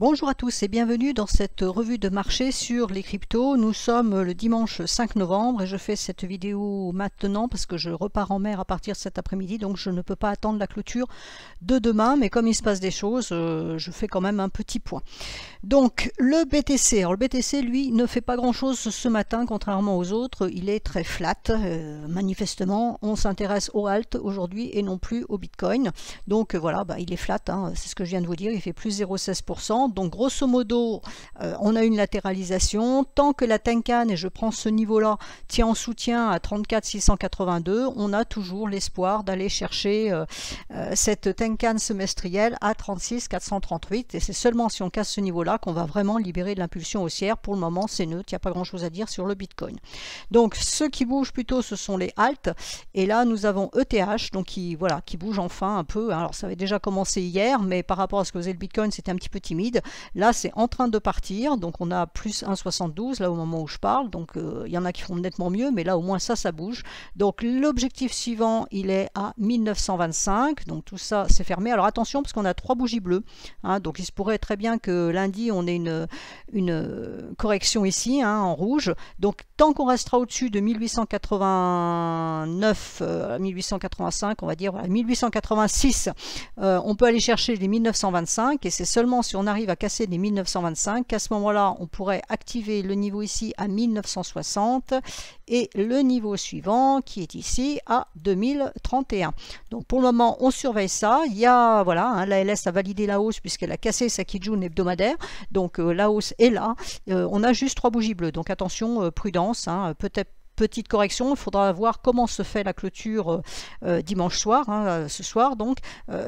Bonjour à tous et bienvenue dans cette revue de marché sur les cryptos. Nous sommes le dimanche 5 novembre et je fais cette vidéo maintenant parce que je repars en mer à partir de cet après-midi donc je ne peux pas attendre la clôture de demain mais comme il se passe des choses euh, je fais quand même un petit point. Donc le BTC, alors le BTC lui ne fait pas grand chose ce matin contrairement aux autres, il est très flat euh, manifestement on s'intéresse au halt aujourd'hui et non plus au Bitcoin donc euh, voilà bah, il est flat hein. c'est ce que je viens de vous dire il fait plus 0,16% donc grosso modo, euh, on a une latéralisation. Tant que la Tenkan, et je prends ce niveau-là, tient en soutien à 34 on a toujours l'espoir d'aller chercher euh, euh, cette Tenkan semestrielle à 36 Et c'est seulement si on casse ce niveau-là qu'on va vraiment libérer de l'impulsion haussière. Pour le moment, c'est neutre, il n'y a pas grand-chose à dire sur le Bitcoin. Donc ceux qui bougent plutôt, ce sont les haltes. Et là, nous avons ETH, donc qui, voilà, qui bouge enfin un peu. Alors ça avait déjà commencé hier, mais par rapport à ce que faisait le Bitcoin, c'était un petit peu timide. Là, c'est en train de partir, donc on a plus 1,72 là au moment où je parle, donc il euh, y en a qui font nettement mieux, mais là au moins ça, ça bouge. Donc l'objectif suivant, il est à 1925, donc tout ça c'est fermé. Alors attention, parce qu'on a trois bougies bleues, hein. donc il se pourrait très bien que lundi on ait une, une euh, correction ici, hein, en rouge. Donc tant qu'on restera au-dessus de 1889 1885, euh, on va dire 1886, on peut aller chercher les 1925, et c'est seulement si on arrive arrive à casser les 1925, à ce moment-là, on pourrait activer le niveau ici à 1960 et le niveau suivant qui est ici à 2031. Donc pour le moment, on surveille ça. Il y a, voilà, hein, la LS a validé la hausse puisqu'elle a cassé sa Kijun hebdomadaire. Donc euh, la hausse est là. Euh, on a juste trois bougies bleues. Donc attention, euh, prudence, hein, peut-être petite correction. Il faudra voir comment se fait la clôture euh, euh, dimanche soir, hein, euh, ce soir. Donc,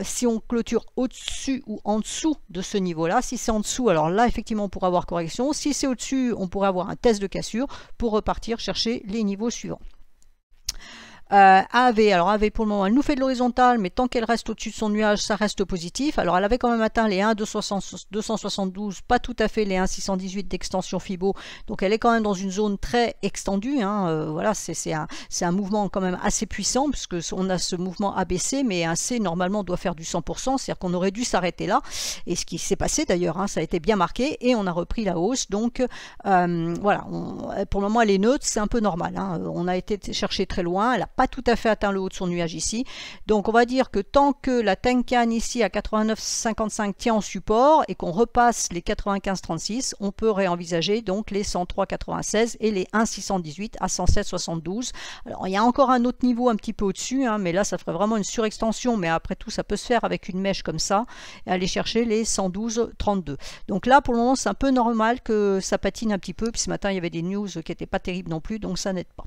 si on clôture au-dessus ou en dessous de ce niveau-là, si c'est en dessous, alors là, effectivement, on pourra avoir correction. Si c'est au-dessus, on pourrait avoir un test de cassure pour repartir chercher les niveaux suivants. Euh, AV, alors AV pour le moment, elle nous fait de l'horizontale, mais tant qu'elle reste au-dessus de son nuage, ça reste positif. Alors elle avait quand même atteint les 1,272, pas tout à fait les 1,618 d'extension FIBO, donc elle est quand même dans une zone très extendue. Hein. Euh, voilà, c'est un, un, mouvement quand même assez puissant, puisque on a ce mouvement ABC, mais un C normalement doit faire du 100%, c'est-à-dire qu'on aurait dû s'arrêter là, et ce qui s'est passé d'ailleurs, hein, ça a été bien marqué, et on a repris la hausse, donc euh, voilà, pour le moment elle est neutre, c'est un peu normal. Hein. On a été chercher très loin, elle n'a tout à fait atteint le haut de son nuage ici. Donc on va dire que tant que la Tenkan ici à 89,55 tient en support et qu'on repasse les 95,36, on peut réenvisager donc les 103,96 et les 1,618 à 107,72. Alors il y a encore un autre niveau un petit peu au-dessus, hein, mais là ça ferait vraiment une surextension, mais après tout ça peut se faire avec une mèche comme ça et aller chercher les 112,32. Donc là pour le moment c'est un peu normal que ça patine un petit peu, puis ce matin il y avait des news qui n'étaient pas terribles non plus, donc ça n'aide pas.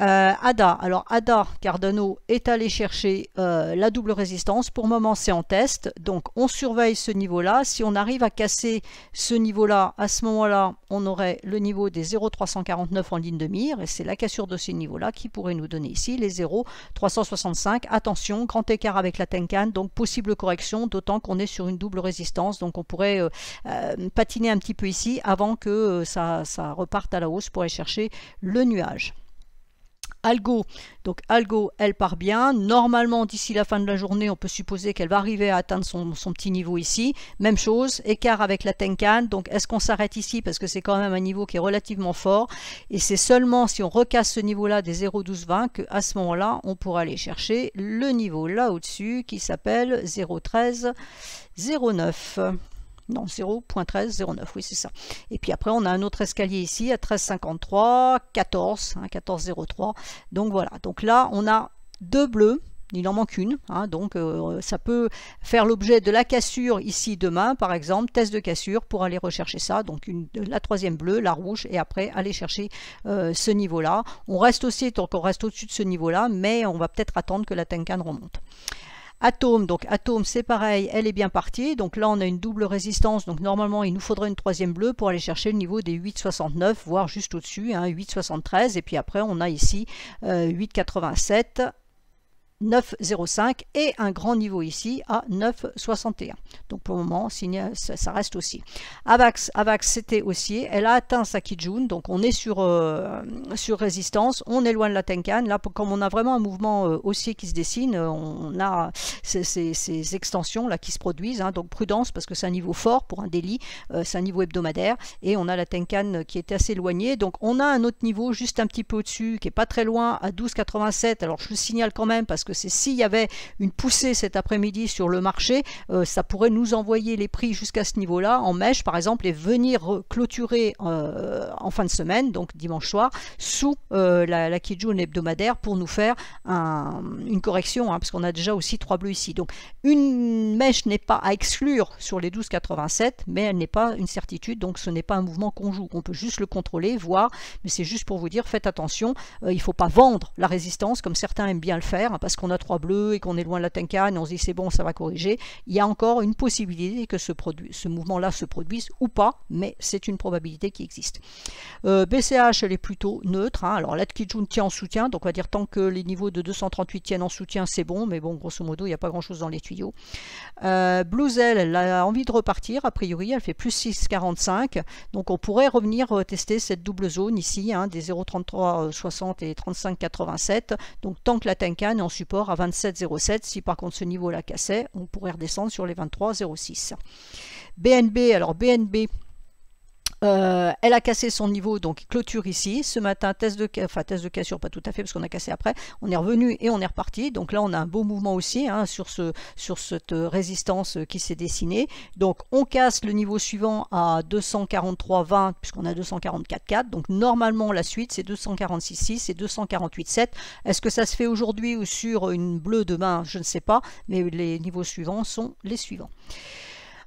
Euh, Ada, alors Ada Cardano est allé chercher euh, la double résistance. Pour le moment, c'est en test. Donc, on surveille ce niveau-là. Si on arrive à casser ce niveau-là, à ce moment-là, on aurait le niveau des 0,349 en ligne de mire. Et c'est la cassure de ce niveau-là qui pourrait nous donner ici les 0,365. Attention, grand écart avec la Tenkan. Donc, possible correction, d'autant qu'on est sur une double résistance. Donc, on pourrait euh, patiner un petit peu ici avant que ça, ça reparte à la hausse pour aller chercher le nuage. Algo. Donc Algo, elle part bien. Normalement, d'ici la fin de la journée, on peut supposer qu'elle va arriver à atteindre son, petit niveau ici. Même chose, écart avec la Tenkan. Donc est-ce qu'on s'arrête ici Parce que c'est quand même un niveau qui est relativement fort. Et c'est seulement si on recasse ce niveau-là des que qu'à ce moment-là, on pourra aller chercher le niveau là au-dessus qui s'appelle 0,9. Non, 0.1309, oui, c'est ça. Et puis après, on a un autre escalier ici à 13,53, 14, 14,03. Donc voilà, donc là, on a deux bleus. Il en manque une, hein. donc euh, ça peut faire l'objet de la cassure ici demain, par exemple, test de cassure pour aller rechercher ça, donc la troisième bleue, la rouge, et après aller chercher euh, ce niveau-là. On reste aussi, donc on reste au-dessus de ce niveau-là, mais on va peut-être attendre que la Tenkan remonte. Atome, donc atome c'est pareil, elle est bien partie. Donc là on a une double résistance, donc normalement il nous faudrait une troisième bleue pour aller chercher le niveau des 8,69, voire juste au-dessus, 8,73. Hein, Et puis après on a ici 8,87 euh, 9,05 et un grand niveau ici à 9,61. Donc pour le moment, ça reste aussi. AVAX, AVAX c'était haussier, elle a atteint sa Kijun, donc on est sur, résistance, euh, sur résistance, on de la Tenkan. Là, comme on a vraiment un mouvement euh, haussier qui se dessine, euh, on a ces, extensions là qui se produisent, hein. donc prudence parce que c'est un niveau fort pour un délit, c'est un niveau hebdomadaire et on a la Tenkan qui est assez éloignée. Donc on a un autre niveau juste un petit peu au-dessus qui est pas très loin à 12,87. Alors je le signale quand même parce que que c'est s'il y avait une poussée cet après-midi sur le marché, euh, ça pourrait nous envoyer les prix jusqu'à ce niveau-là, en mèche par exemple, et venir clôturer euh, en fin de semaine, donc dimanche soir, sous euh, la, la Kijun hebdomadaire pour nous faire une correction, hein, parce qu'on a déjà aussi trois bleus ici. Donc une mèche n'est pas à exclure sur les 12,87, mais elle n'est pas une certitude, donc ce n'est pas un mouvement qu'on joue. On peut juste le contrôler, voir, mais c'est juste pour vous dire, faites attention, il ne faut pas vendre la résistance comme certains aiment bien le faire, hein, qu'on a trois bleus et qu'on est loin de la et on se dit c'est bon, ça va corriger. Il y a encore une possibilité que ce, ce mouvement-là se produise ou pas, mais c'est une probabilité qui existe. BCH, euh, elle est plutôt neutre. Hein. Alors, l'Atkijun tient en soutien, donc on va dire tant que les niveaux de 238 tiennent en soutien, c'est bon, mais bon, grosso modo, il n'y a pas grand-chose dans les tuyaux. Euh, Bluesel, elle a envie de repartir, a priori, elle fait plus 6,45, donc on pourrait revenir euh, tester cette double zone ici, hein, des 0,33,60 euh, et 35,87, donc tant que la Tenkan est en support, à 27,07. Si par contre ce niveau-là cassait, on pourrait redescendre sur les 23,06. BNB, alors BNB, euh, elle a cassé son niveau, donc clôture ici. Ce matin, test de, enfin, test de cassure, pas tout à fait, parce qu'on a cassé après. On est revenu et on est reparti. Donc là, on a un beau mouvement aussi hein, sur, ce, sur cette euh, résistance euh, qui s'est dessinée. Donc on casse le niveau suivant à 243,20, puisqu'on a 244,4. Donc normalement, la suite, c'est 246,6 et 248,7. Est-ce que ça se fait aujourd'hui ou sur une bleue demain Je ne sais pas. Mais les niveaux suivants sont les suivants.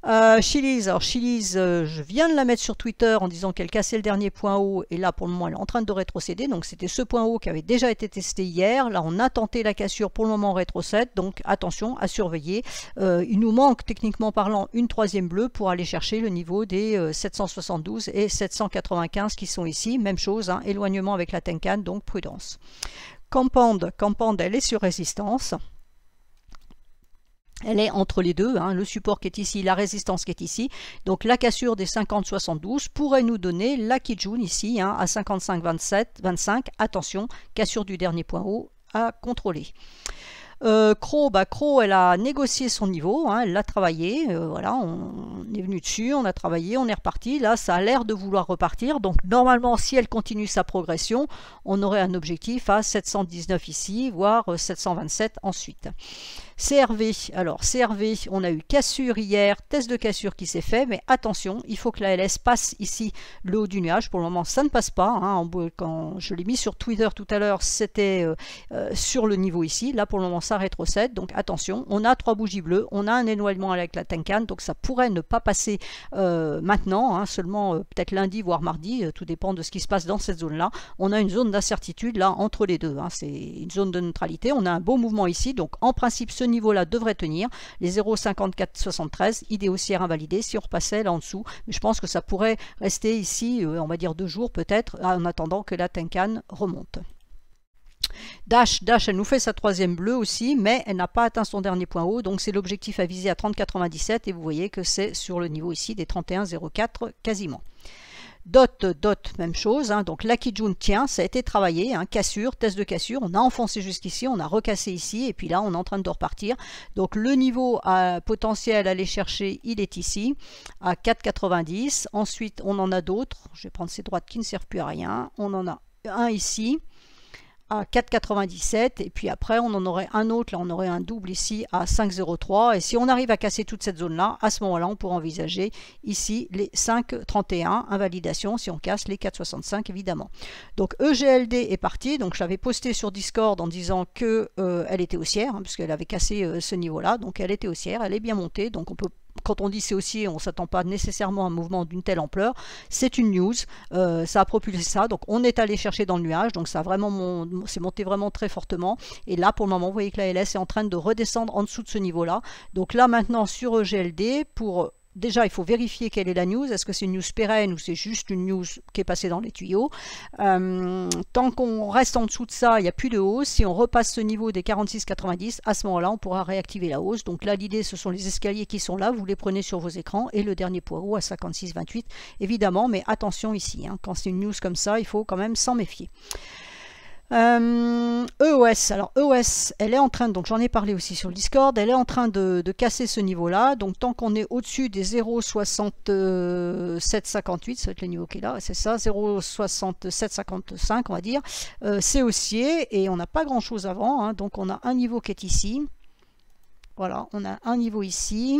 Euh, Chili's, alors Chili's, euh, je viens de la mettre sur Twitter en disant qu'elle cassait le dernier point haut et là pour le moment elle est en train de rétrocéder. Donc c'était ce point haut qui avait déjà été testé hier. Là on a tenté la cassure, pour le moment rétrocède. Donc attention à surveiller. Euh, il nous manque techniquement parlant une troisième bleue pour aller chercher le niveau des 772 euh, et 795 qui sont ici. Même chose, hein, éloignement avec la Tenkan, donc prudence. Campande, Campande elle est sur résistance elle est entre les deux, hein. le support qui est ici, la résistance qui est ici. Donc la cassure des 50-72 pourrait nous donner la Kijun ici hein, à 55-25. Attention, cassure du dernier point haut à contrôler. Euh, Cro, bah, elle a négocié son niveau, hein. elle l'a travaillé, euh, voilà, on est venu dessus, on a travaillé, on est reparti. Là, ça a l'air de vouloir repartir. Donc, normalement, si elle continue sa progression, on aurait un objectif à 719 ici, voire 727 euh, ensuite. CRV, alors CRV, on a eu cassure hier, test de cassure qui s'est fait, mais attention, il faut que la LS passe ici le haut du nuage. Pour le moment, ça ne passe pas. Hein. quand je l'ai mis sur Twitter tout à l'heure, c'était euh, euh, sur le niveau ici. Là, pour le moment, ça rétrocède. Donc attention, on a trois bougies bleues, on a un éloignement avec la Tenkan, donc ça pourrait ne pas passer euh, maintenant, hein, seulement peut-être lundi, voire mardi, tout dépend de ce qui se passe dans cette zone-là. On a une zone d'incertitude là entre les deux. Hein. C'est une zone de neutralité. On a un beau mouvement ici, donc en principe, ce niveau-là devrait tenir. Les 0,5473, idée haussière invalidée si on repassait là en dessous. Mais je pense que ça pourrait rester ici, euh, on va dire deux jours peut-être, en attendant que la Tenkan remonte. Dash, Dash, elle nous fait sa troisième bleue aussi, mais elle n'a pas atteint son dernier point haut, donc c'est l'objectif à viser à 30,97 et vous voyez que c'est sur le niveau ici des 31,04 quasiment. Dot, dot, même chose. Hein. Donc l'akijun tient, ça a été travaillé. Hein. Cassure, test de cassure. On a enfoncé jusqu'ici, on a recassé ici. Et puis là, on est en train de repartir. Donc le niveau euh, potentiel à aller chercher, il est ici, à 4,90. Ensuite, on en a d'autres. Je vais prendre ces droites qui ne servent plus à rien. On en a un ici à 4,97 et puis après on en aurait un autre, là on aurait un double ici à 5,03 et si on arrive à casser toute cette zone là, à ce moment là on pourrait envisager ici les 5,31 invalidation si on casse les 4,65 évidemment. Donc EGLD est parti, donc je l'avais posté sur Discord en disant que euh, elle était haussière hein, puisqu'elle avait cassé euh, ce niveau là, donc elle était haussière, elle est bien montée donc on peut quand on dit c'est aussi, on ne s'attend pas nécessairement à un mouvement d'une telle ampleur. C'est une news, euh, ça a propulsé ça. Donc on est allé chercher dans le nuage, donc ça a vraiment c'est monté vraiment très fortement. Et là, pour le moment, vous voyez que la LS est en train de redescendre en dessous de ce niveau-là. Donc là, maintenant, sur EGLD, pour déjà, il faut vérifier quelle est la news. Est-ce que c'est une news pérenne ou c'est juste une news qui est passée dans les tuyaux euh, Tant qu'on reste en dessous de ça, il n'y a plus de hausse. Si on repasse ce niveau des 46,90, à ce moment-là, on pourra réactiver la hausse. Donc là, l'idée, ce sont les escaliers qui sont là. Vous les prenez sur vos écrans et le dernier poids haut à 56,28, évidemment. Mais attention ici, hein. quand c'est une news comme ça, il faut quand même s'en méfier. EOS, euh, e alors EOS, elle est en train, donc j'en ai parlé aussi sur le Discord, elle est en train de, casser ce niveau-là, donc tant qu'on est au-dessus des 0,6758, ça va être le niveau qui est là, c'est ça, 0,6755 on va dire, euh, c'est haussier et on n'a pas grand-chose avant, hein. donc on a un niveau qui est ici, voilà, on a un niveau ici,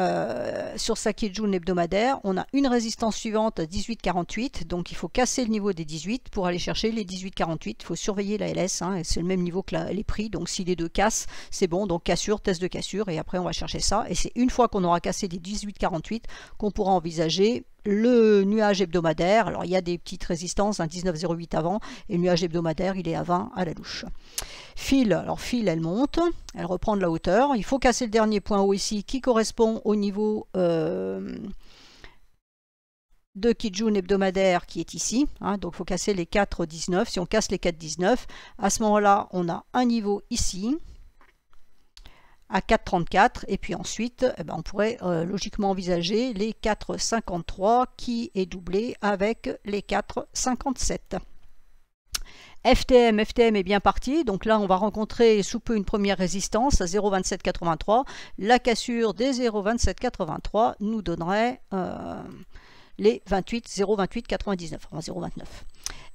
Euh, sur sa Kijun hebdomadaire, on a une résistance suivante à 18,48, donc il faut casser le niveau des 18 pour aller chercher les 18,48. Il faut surveiller la LS, hein, c'est le même niveau que les prix, donc si les deux cassent, c'est bon, donc cassure, test de cassure, et après on va chercher ça. Et c'est une fois qu'on aura cassé les 18,48 qu'on pourra envisager le nuage hebdomadaire, alors il y a des petites résistances, un hein, 19,08 avant, et le nuage hebdomadaire, il est à 20 à la louche. Fil, alors fil, elle monte, elle reprend de la hauteur. Il faut casser le dernier point haut ici, qui correspond au niveau euh, de Kijun hebdomadaire qui est ici. Hein. donc il faut casser les 4,19. Si on casse les 4,19, à ce moment-là, on a un niveau ici, à 4,34 et puis ensuite eh ben, on pourrait euh, logiquement envisager les 4,53 qui est doublé avec les 4,57. FTM, FTM est bien parti, donc là on va rencontrer sous peu une première résistance à 0,2783. La cassure des 0,2783 nous donnerait euh, les 28, 0,2899, 0,29.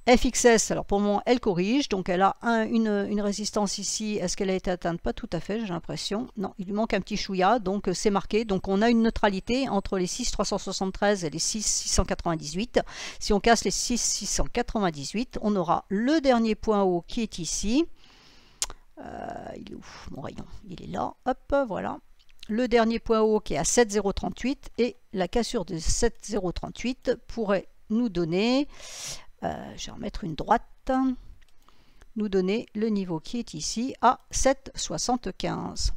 FXS, alors pour le elle corrige, donc elle a une, résistance ici. Est-ce qu'elle a été atteinte Pas tout à fait, j'ai l'impression. Non, il lui manque un petit chouïa, donc euh, c'est marqué. Donc on a une neutralité entre les 6,373 et les 6,698. Si on casse les 6,698, on aura le dernier point haut qui est ici. Euh, il est où mon rayon Il est là, hop, voilà. Le dernier point haut qui est à 7,038 et la cassure de 7,038 pourrait nous donner euh, je vais en mettre une droite, nous donner le niveau qui est ici à 7,75.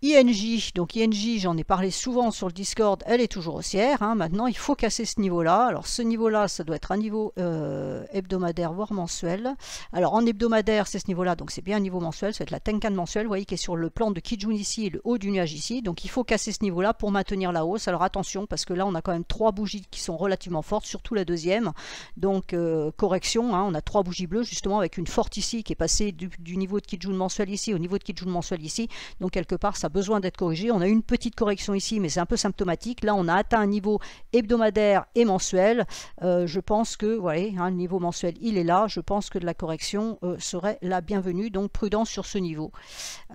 INJ, donc INJ, j'en ai parlé souvent sur le Discord, elle est toujours haussière. Hein. Maintenant, il faut casser ce niveau-là. Alors, ce niveau-là, ça doit être un niveau euh, hebdomadaire, voire mensuel. Alors, en hebdomadaire, c'est ce niveau-là, donc c'est bien un niveau mensuel. Ça va être la Tenkan mensuelle, vous voyez, qui est sur le plan de Kijun ici et le haut du nuage ici. Donc, il faut casser ce niveau-là pour maintenir la hausse. Alors, attention, parce que là, on a quand même trois bougies qui sont relativement fortes, surtout la deuxième. Donc, euh, correction, hein, on a trois bougies bleues, justement, avec une forte ici qui est passée du, du niveau de Kijun mensuel ici au niveau de Kijun mensuel ici. Donc, quelque part, ça besoin d'être corrigé. On a une petite correction ici, mais c'est un peu symptomatique. Là, on a atteint un niveau hebdomadaire et mensuel. Euh, je pense que, voilà, hein, le niveau mensuel, il est là. Je pense que de la correction euh, serait la bienvenue. Donc, prudence sur ce niveau.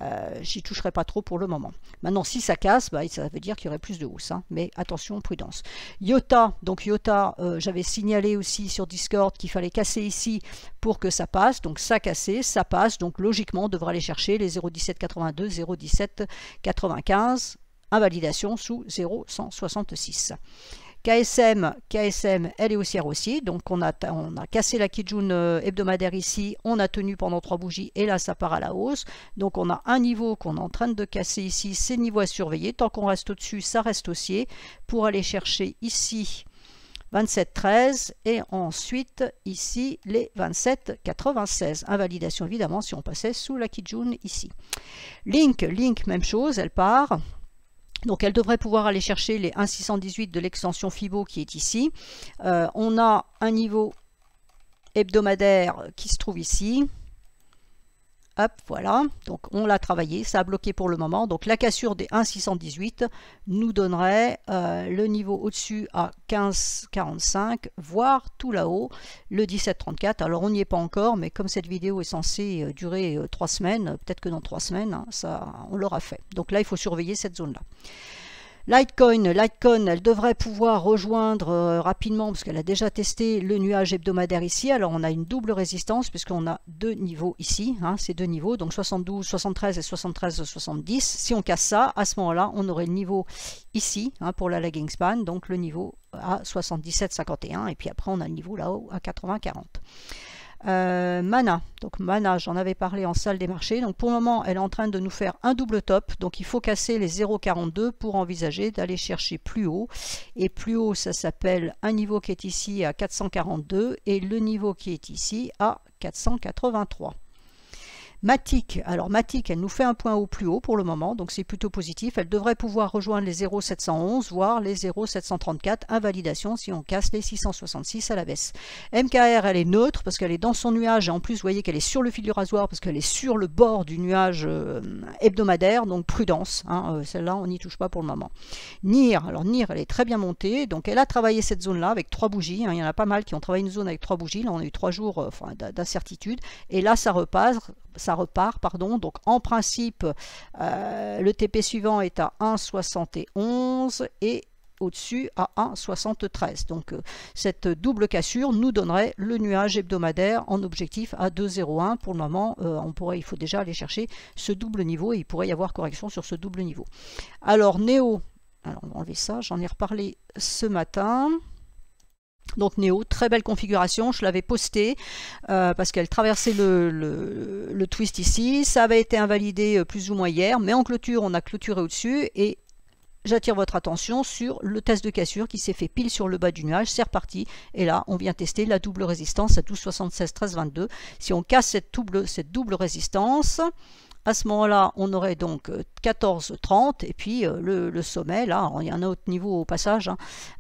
Euh, j'y toucherai pas trop pour le moment. Maintenant, si ça casse, bah, ça veut dire qu'il y aurait plus de hausse. Hein. mais attention, prudence. IOTA, donc IOTA, j'avais signalé aussi sur Discord qu'il fallait casser ici pour que ça passe. Donc, ça cassé, ça passe. Donc, logiquement, on devra aller chercher les 0,1782, 0,17 95, invalidation sous 0,166. KSM, KSM, elle est haussière aussi. Donc on a, on a cassé la Kijun euh, hebdomadaire ici, on a tenu pendant trois bougies et là ça part à la hausse. Donc on a un niveau qu'on est en train de casser ici, ces niveau à surveiller. Tant qu'on reste au-dessus, ça reste haussier. Pour aller chercher ici 27,13 et ensuite ici les 27,96. Invalidation évidemment si on passait sous la Kijun ici. Link, Link, même chose, elle part. Donc elle devrait pouvoir aller chercher les 1,618 de l'extension FIBO qui est ici. Euh, on a un niveau hebdomadaire qui se trouve ici. Hop, voilà. Donc on l'a travaillé, ça a bloqué pour le moment. Donc la cassure des 1,618 nous donnerait euh, le niveau au-dessus à 15,45, voire tout là-haut, le 17,34. Alors on n'y est pas encore, mais comme cette vidéo est censée euh, durer 3 euh, semaines, peut-être que dans 3 semaines, hein, ça, on l'aura fait. Donc là, il faut surveiller cette zone-là. Litecoin, Litecoin, elle devrait pouvoir rejoindre euh, rapidement, parce qu'elle a déjà testé le nuage hebdomadaire ici. Alors on a une double résistance, puisqu'on a deux niveaux ici, hein, ces deux niveaux, donc 72, 73 et 73, 70. Si on casse ça, à ce moment-là, on aurait le niveau ici, hein, pour la lagging span, donc le niveau à 77-51, et puis après on a le niveau là-haut à 80-40. Euh, mana, donc Mana, j'en avais parlé en salle des marchés. Donc pour le moment, elle est en train de nous faire un double top. Donc il faut casser les 0,42 pour envisager d'aller chercher plus haut. Et plus haut, ça s'appelle un niveau qui est ici à 442 et le niveau qui est ici à 483. Matic, alors Matic, elle nous fait un point au plus haut pour le moment, donc c'est plutôt positif. Elle devrait pouvoir rejoindre les 0,711, voire les 0,734, invalidation si on casse les 666 à la baisse. MKR, elle est neutre parce qu'elle est dans son nuage, et en plus, vous voyez qu'elle est sur le fil du rasoir parce qu'elle est sur le bord du nuage euh, hebdomadaire, donc prudence. Hein, euh, celle-là, on n'y touche pas pour le moment. NIR, alors NIR, elle est très bien montée, donc elle a travaillé cette zone-là avec trois bougies. Hein. il y en a pas mal qui ont travaillé une zone avec trois bougies, là on a eu trois jours euh, d'incertitude, et là ça repasse, ça repart, pardon. Donc en principe, euh, le TP suivant est à 1,71 et au-dessus à 1,73. Donc euh, cette double cassure nous donnerait le nuage hebdomadaire en objectif à 2,01. Pour le moment, euh, on pourrait, il faut déjà aller chercher ce double niveau et il pourrait y avoir correction sur ce double niveau. Alors Néo, alors on va enlever ça, j'en ai reparlé ce matin. Donc néo très belle configuration, je l'avais postée euh, parce qu'elle traversait le, twist ici. Ça avait été invalidé euh, plus ou moins hier, mais en clôture, on a clôturé au-dessus et j'attire votre attention sur le test de cassure qui s'est fait pile sur le bas du nuage, c'est reparti. Et là, on vient tester la double résistance à 12,76, 1322 Si on casse cette double, cette double résistance, à ce moment-là, on aurait donc 14,30 euh, et puis euh, le, sommet, là, il y a un autre niveau au passage, hein,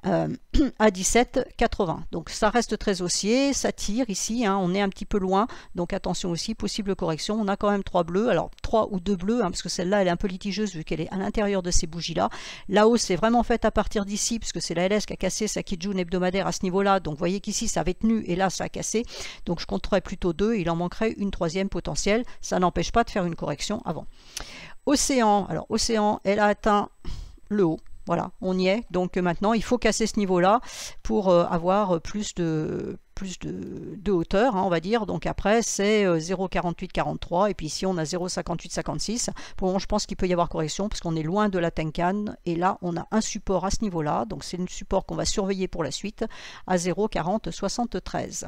euh, à 17,80. Donc ça reste très haussier, ça tire ici, hein, on est un petit peu loin, donc attention aussi, possible correction. On a quand même trois bleus, alors trois ou deux bleus, hein, parce que celle-là, elle est un peu litigeuse vu qu'elle est à l'intérieur de ces bougies-là. La hausse est vraiment faite à partir d'ici, parce que c'est la LS qui a cassé sa Kijun hebdomadaire à ce niveau-là. Donc vous voyez qu'ici, ça avait tenu et là, ça a cassé. Donc je compterais plutôt deux, il en manquerait une troisième potentielle. Ça n'empêche pas de faire une correction avant. Océan, alors Océan, elle a atteint le haut. Voilà, on y est. Donc euh, maintenant, il faut casser ce niveau-là pour euh, avoir plus de, plus de, hauteur, hein, on va dire. Donc après, c'est 0,48-43. Euh, et puis ici, on a 0,58-56. Pour je pense qu'il peut y avoir correction parce qu'on est loin de la Tenkan. Et là, on a un support à ce niveau-là. Donc c'est un support qu'on va surveiller pour la suite à 0,40-73.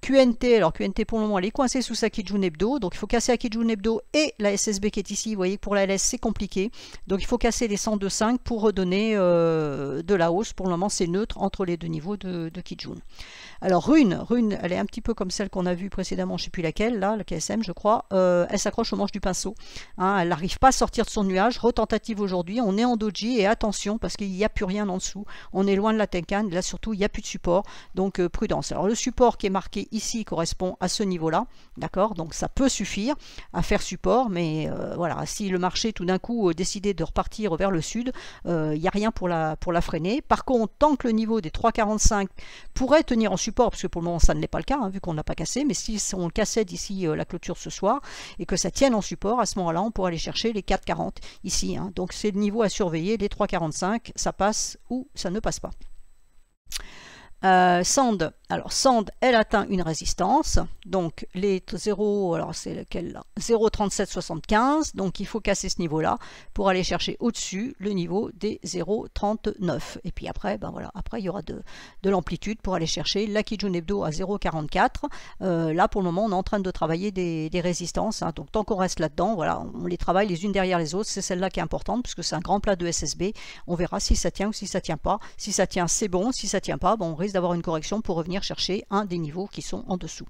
QNT, alors QNT pour le moment elle est coincée sous sa Kijun Hebdo, donc il faut casser la Kijun Hebdo et la SSB qui est ici, vous voyez que pour la LS c'est compliqué, donc il faut casser les 102.5 pour redonner euh, de la hausse, pour le moment c'est neutre entre les deux niveaux de, Kijun. Alors Rune, Rune elle est un petit peu comme celle qu'on a vue précédemment, je ne sais plus laquelle, là, la KSM je crois, euh, elle s'accroche au manche du pinceau, hein. elle n'arrive pas à sortir de son nuage, retentative aujourd'hui, on est en doji et attention parce qu'il n'y a plus rien en dessous, on est loin de la Tenkan, là surtout il n'y a plus de support, donc euh, prudence. Alors le support qui est marqué ici correspond à ce niveau-là, d'accord Donc ça peut suffire à faire support, mais euh, voilà, si le marché tout d'un coup euh, décidait de repartir vers le sud, il euh, n'y a rien pour la, pour la freiner. Par contre, tant que le niveau des 3,45 pourrait tenir en support, parce que pour le moment ça ne l'est pas le cas, hein, vu qu'on n'a pas cassé, mais si on le cassait d'ici la clôture ce soir, et que ça tienne en support, à ce moment-là on pourrait aller chercher les 4,40 ici. Hein. Donc c'est le niveau à surveiller, les 3,45, ça passe ou ça ne passe pas. Euh, Sand, alors Sand, elle atteint une résistance, donc les 0, alors c'est lequel 0,3775, donc il faut casser ce niveau-là pour aller chercher au-dessus le niveau des 0,39. Et puis après, ben voilà, après il y aura de, de l'amplitude pour aller chercher la Kijun à 0,44. Euh, là pour le moment on est en train de travailler des, résistances, hein. donc tant qu'on reste là-dedans, voilà, on les travaille les unes derrière les autres, c'est celle-là qui est importante puisque c'est un grand plat de SSB, on verra si ça tient ou si ça tient pas. Si ça tient c'est bon, si ça tient pas, bon, on d'avoir une correction pour revenir chercher un des niveaux qui sont en dessous.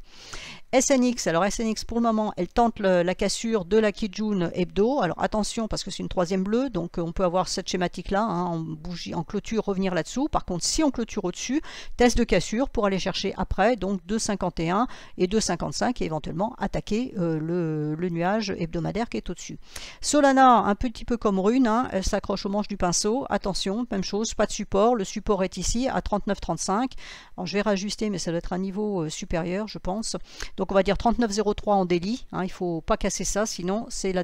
SNX, alors SNX pour le moment, elle tente la cassure de la Kijun Hebdo. Alors attention parce que c'est une troisième bleue, donc euh, on peut avoir cette schématique-là hein, en bougie, en clôture, revenir là-dessous. Par contre, si on clôture au-dessus, test de cassure pour aller chercher après, donc 2,51 et 2,55 et éventuellement attaquer euh, le, nuage hebdomadaire qui est au-dessus. Solana, un petit peu comme Rune, hein, elle s'accroche au manche du pinceau. Attention, même chose, pas de support. Le support est ici à 39,35. Je vais rajuster, mais ça doit être un niveau euh, supérieur, je pense. Donc on va dire 39,03 en délit. Hein, il ne faut pas casser ça, sinon c'est la,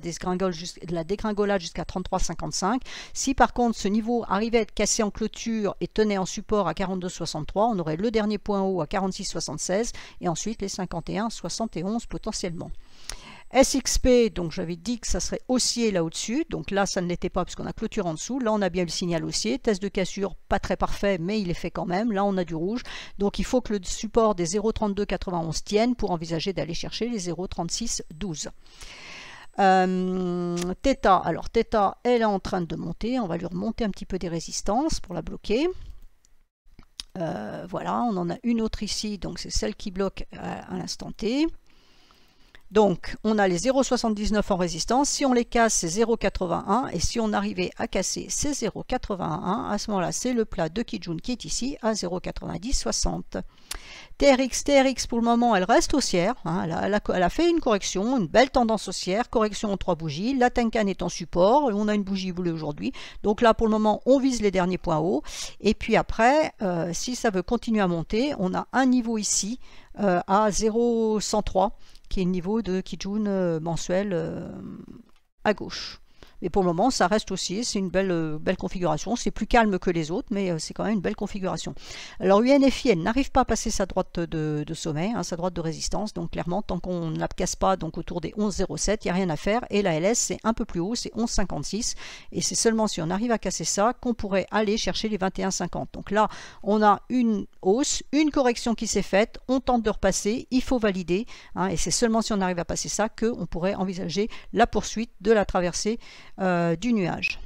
la dégringolade jusqu'à 33,55. Si par contre ce niveau arrivait à être cassé en clôture et tenait en support à 42,63, on aurait le dernier point haut à 46,76 et ensuite les 51,71 potentiellement. SXP, donc j'avais dit que ça serait haussier là au-dessus, donc là ça ne l'était pas qu'on a clôture en dessous, là on a bien eu le signal haussier, test de cassure pas très parfait mais il est fait quand même, là on a du rouge, donc il faut que le support des 0,3291 tienne pour envisager d'aller chercher les 0,3612. Euh, Theta, alors Theta elle est en train de monter, on va lui remonter un petit peu des résistances pour la bloquer. Euh, voilà, on en a une autre ici, donc c'est celle qui bloque euh, à l'instant T. Donc on a les 0,79 en résistance, si on les casse c'est 0,81 et si on arrivait à casser ces 0,81, à ce moment-là c'est le plat de Kijun qui est ici à 0,9060. TRX, TRX pour le moment elle reste haussière, hein. elle, a, fait une correction, une belle tendance haussière, correction en trois bougies, la Tenkan est en support, on a une bougie bleue aujourd'hui, donc là pour le moment on vise les derniers points hauts, et puis après euh, si ça veut continuer à monter, on a un niveau ici euh, à 0,103 qui est le niveau de Kijun euh, mensuel euh, à gauche. Mais pour le moment, ça reste aussi, c'est une belle, euh, belle configuration. C'est plus calme que les autres, mais euh, c'est quand même une belle configuration. Alors UNFI, n'arrive pas à passer sa droite de, sommet, hein, sa droite de résistance. Donc clairement, tant qu'on ne la casse pas, donc autour des 11,07, il n'y a rien à faire. Et la LS, c'est un peu plus haut, c'est 11,56. Et c'est seulement si on arrive à casser ça qu'on pourrait aller chercher les 21,50. Donc là, on a une hausse, une correction qui s'est faite. On tente de repasser, il faut valider. Hein. et c'est seulement si on arrive à passer ça qu'on pourrait envisager la poursuite de la traversée euh, du nuage.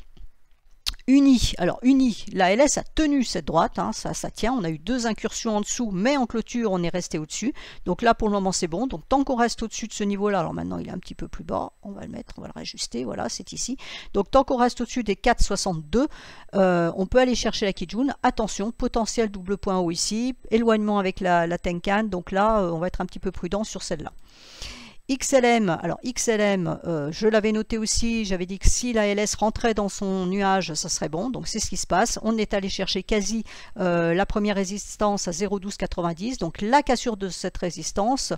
Uni, alors Uni, la LS a tenu cette droite, hein, ça, ça tient, on a eu deux incursions en dessous, mais en clôture on est resté au-dessus, donc là pour le moment c'est bon, donc tant qu'on reste au-dessus de ce niveau-là, alors maintenant il est un petit peu plus bas, on va le mettre, on va le réajuster, voilà c'est ici, donc tant qu'on reste au-dessus des 4,62, euh, on peut aller chercher la Kijun, attention, potentiel double point haut ici, éloignement avec la, Tenkan, donc là euh, on va être un petit peu prudent sur celle-là. XLM, alors XLM, euh, je l'avais noté aussi, j'avais dit que si la LS rentrait dans son nuage, ça serait bon, donc c'est ce qui se passe. On est allé chercher quasi euh, la première résistance à 0,1290, donc la cassure de cette résistance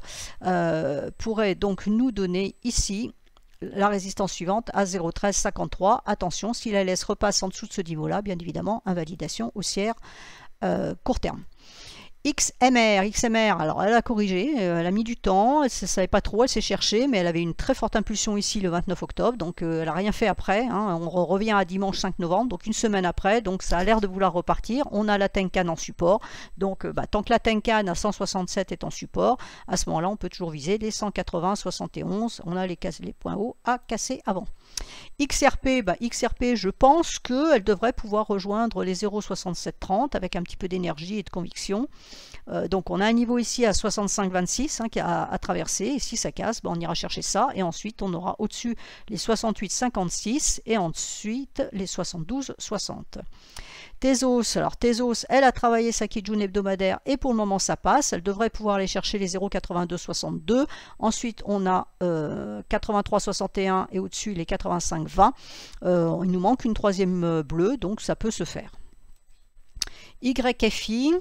euh, pourrait donc nous donner ici la résistance suivante à 0,1353. Attention, si la LS repasse en dessous de ce niveau-là, bien évidemment, invalidation haussière court terme. XMR, XMR, alors elle a corrigé, euh, elle a mis du temps, elle ne savait pas trop, elle s'est cherchée, mais elle avait une très forte impulsion ici le 29 octobre, donc euh, elle n'a rien fait après, hein. on revient à dimanche 5 novembre, donc une semaine après, donc ça a l'air de vouloir repartir, on a la Tenkan en support, donc euh, bah, tant que la Tenkan à 167 est en support, à ce moment-là on peut toujours viser les 180, 71, on a les, les points hauts à casser avant. XRP, bah, XRP, je pense qu'elle devrait pouvoir rejoindre les 0,6730 avec un petit peu d'énergie et de conviction. Euh, donc on a un niveau ici à 65,26 hein, qui a à traverser. Et si ça casse, ben, on ira chercher ça. Et ensuite, on aura au-dessus les 68,56 et ensuite les 72,60. Thésos, alors Thésos, elle a travaillé sa Kijun hebdomadaire et pour le moment ça passe. Elle devrait pouvoir aller chercher les 0,82,62. Ensuite, on a 83,61 euh, et au-dessus les 85,20. Euh, il nous manque une troisième bleue, donc ça peut se faire. YFI,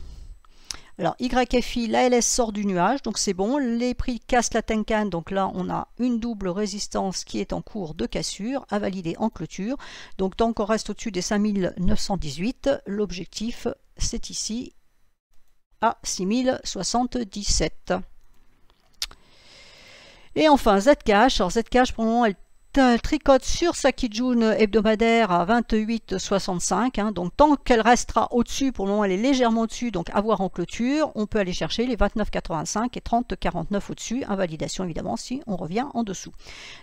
alors YFI, l'ALS sort du nuage, donc c'est bon. Les prix cassent la Tenkan, donc là on a une double résistance qui est en cours de cassure, à valider en clôture. Donc tant qu'on reste au-dessus des 5918, l'objectif c'est ici à 6077. Et enfin Zcash, alors Zcash pour le moment elle tricote sur sa Kijun hebdomadaire à 28,65. Hein. donc tant qu'elle restera au-dessus, pour le moment elle est légèrement au-dessus, donc avoir en clôture, on peut aller chercher les 29,85 et 30,49 au-dessus. Invalidation évidemment si on revient en dessous.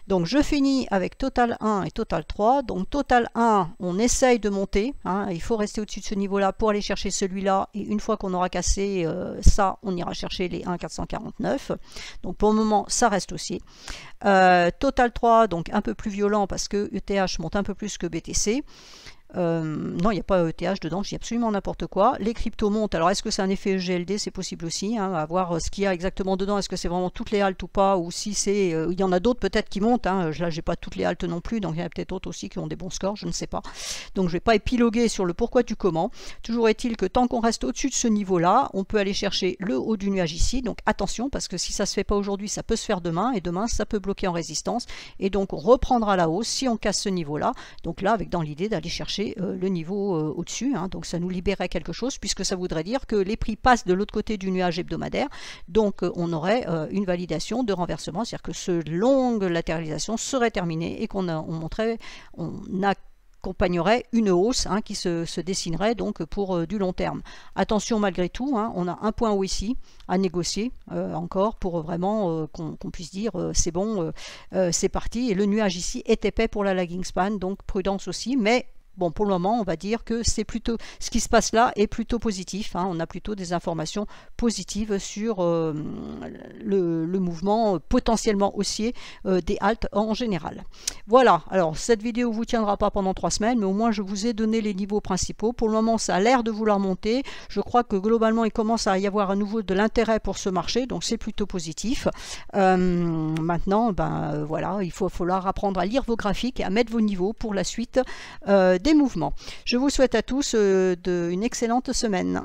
Donc je finis avec Total 1 et Total 3. Donc Total 1, on essaye de monter. Hein. il faut rester au-dessus de ce niveau-là pour aller chercher celui-là. Et une fois qu'on aura cassé euh, ça, on ira chercher les 1,449. Donc pour le moment, ça reste aussi. Euh, Total 3, donc un peu plus violent parce que ETH monte un peu plus que BTC. Euh, non, il n'y a pas ETH dedans, j'ai absolument n'importe quoi. Les cryptos montent, alors est-ce que c'est un effet EGLD C'est possible aussi, hein, à voir euh, ce qu'il y a exactement dedans, est-ce que c'est vraiment toutes les haltes ou pas, ou si c'est... Euh, il y en a d'autres peut-être qui montent, hein. là j'ai pas toutes les haltes non plus, donc il y en a peut-être d'autres aussi qui ont des bons scores, je ne sais pas. Donc je ne vais pas épiloguer sur le pourquoi du comment. Toujours est-il que tant qu'on reste au-dessus de ce niveau-là, on peut aller chercher le haut du nuage ici, donc attention, parce que si ça ne se fait pas aujourd'hui, ça peut se faire demain, et demain ça peut bloquer en résistance, et donc on reprendra la hausse si on casse ce niveau-là, donc là avec dans l'idée d'aller chercher euh, le niveau euh, au-dessus. Hein. donc ça nous libérait quelque chose puisque ça voudrait dire que les prix passent de l'autre côté du nuage hebdomadaire. Donc euh, on aurait une validation de renversement, c'est-à-dire que ce longue latéralisation serait terminée et qu'on on montrait, on accompagnerait une hausse hein, qui se, dessinerait donc pour du long terme. Attention malgré tout, hein, on a un point haut ici à négocier encore pour vraiment qu'on puisse dire c'est bon, c'est parti. Et le nuage ici est épais pour la lagging span, donc prudence aussi, mais Bon, pour le moment, on va dire que c'est plutôt ce qui se passe là est plutôt positif. Hein. On a plutôt des informations positives sur euh, le, mouvement euh, potentiellement haussier euh, des haltes en général. Voilà. Alors, cette vidéo vous tiendra pas pendant trois semaines, mais au moins je vous ai donné les niveaux principaux. Pour le moment, ça a l'air de vouloir monter. Je crois que globalement, il commence à y avoir à nouveau de l'intérêt pour ce marché, donc c'est plutôt positif. maintenant, ben voilà, il faut falloir apprendre à lire vos graphiques et à mettre vos niveaux pour la suite des mouvements. Je vous souhaite à tous euh, de, une excellente semaine.